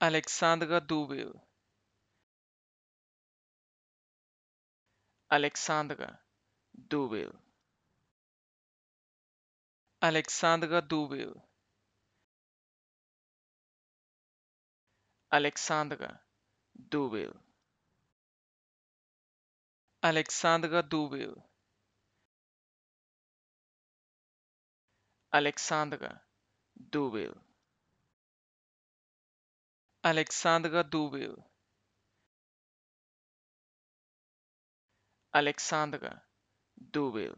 Alexandra Dubil. Alexandra Dubil. Alexandra Dubil. Alexandra Dubil. Alexandra Dubil. Alexandra Dubil. Alexandra Dubil. Alexandra Dubil.